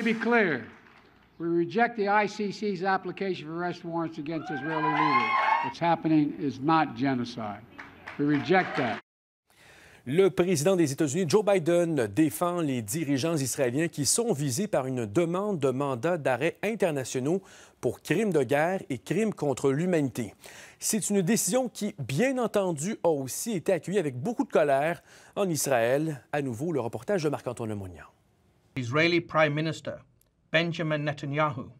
be clear, we reject the application arrest warrants against Israeli leaders. What's happening is not genocide. We reject that. Le président des États-Unis, Joe Biden, défend les dirigeants israéliens qui sont visés par une demande de mandat d'arrêt internationaux pour crimes de guerre et crimes contre l'humanité. C'est une décision qui, bien entendu, a aussi été accueillie avec beaucoup de colère en Israël. À nouveau, le reportage de Marc-Antoine Lemoynian. Israeli Prime Minister Benjamin Netanyahu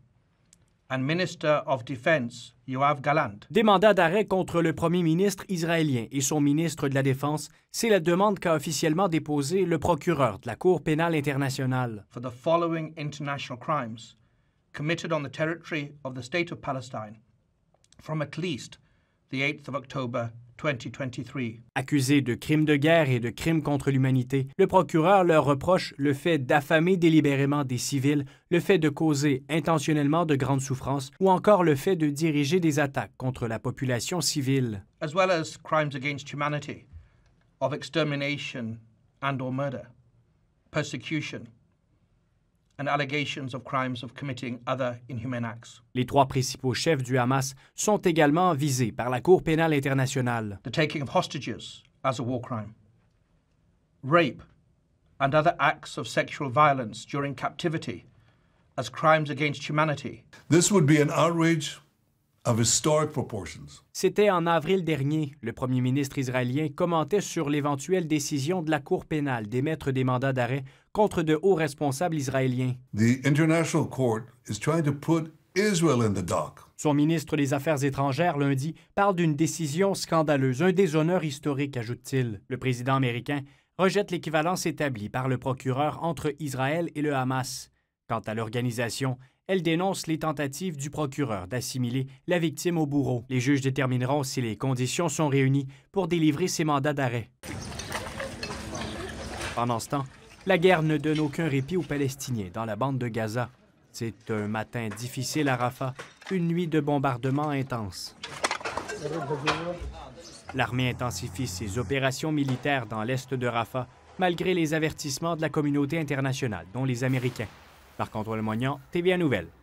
and Minister of Defense Yoav Galant. Des mandats d'arrêt contre le premier ministre israélien et son ministre de la Défense, c'est la demande qu'a officiellement déposée le procureur de la Cour pénale internationale. For the following international crimes committed on the territory of the State of Palestine from at least the 8th of October Accusé de crimes de guerre et de crimes contre l'humanité, le procureur leur reproche le fait d'affamer délibérément des civils, le fait de causer intentionnellement de grandes souffrances ou encore le fait de diriger des attaques contre la population civile. As well as crimes against humanity, of extermination and or murder, persecution, and allegations of of crimes committing other inhuman acts. Les trois principaux chefs du Hamas sont également visés par la Cour pénale internationale. The taking of hostages as a war crime. Rape and other acts of sexual violence during captivity as crimes against humanity. This would be an outrage C'était en avril dernier. Le premier ministre israélien commentait sur l'éventuelle décision de la Cour pénale d'émettre des mandats d'arrêt contre de hauts responsables israéliens. The International Court is trying to put Israel in Son ministre des Affaires étrangères, lundi, parle d'une décision scandaleuse, un déshonneur historique, ajoute-t-il. Le président américain rejette l'équivalence établie par le procureur entre Israël et le Hamas. Quant à l'organisation, elle dénonce les tentatives du procureur d'assimiler la victime au bourreau. Les juges détermineront si les conditions sont réunies pour délivrer ses mandats d'arrêt. Pendant ce temps, la guerre ne donne aucun répit aux Palestiniens dans la bande de Gaza. C'est un matin difficile à Rafah, une nuit de bombardements intenses. L'armée intensifie ses opérations militaires dans l'est de Rafah, malgré les avertissements de la communauté internationale, dont les Américains. Marc-Antoine Moignan, TVA Nouvelle.